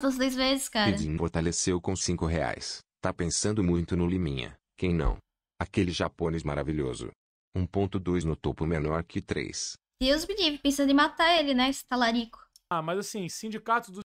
duas vezes, cara. fortaleceu com cinco reais. Tá pensando muito no Liminha, quem não? Aquele japonês maravilhoso. 1.2 no topo menor que 3. Deus me livre, pensando em matar ele, né, esse talarico. Ah, mas assim, sindicato dos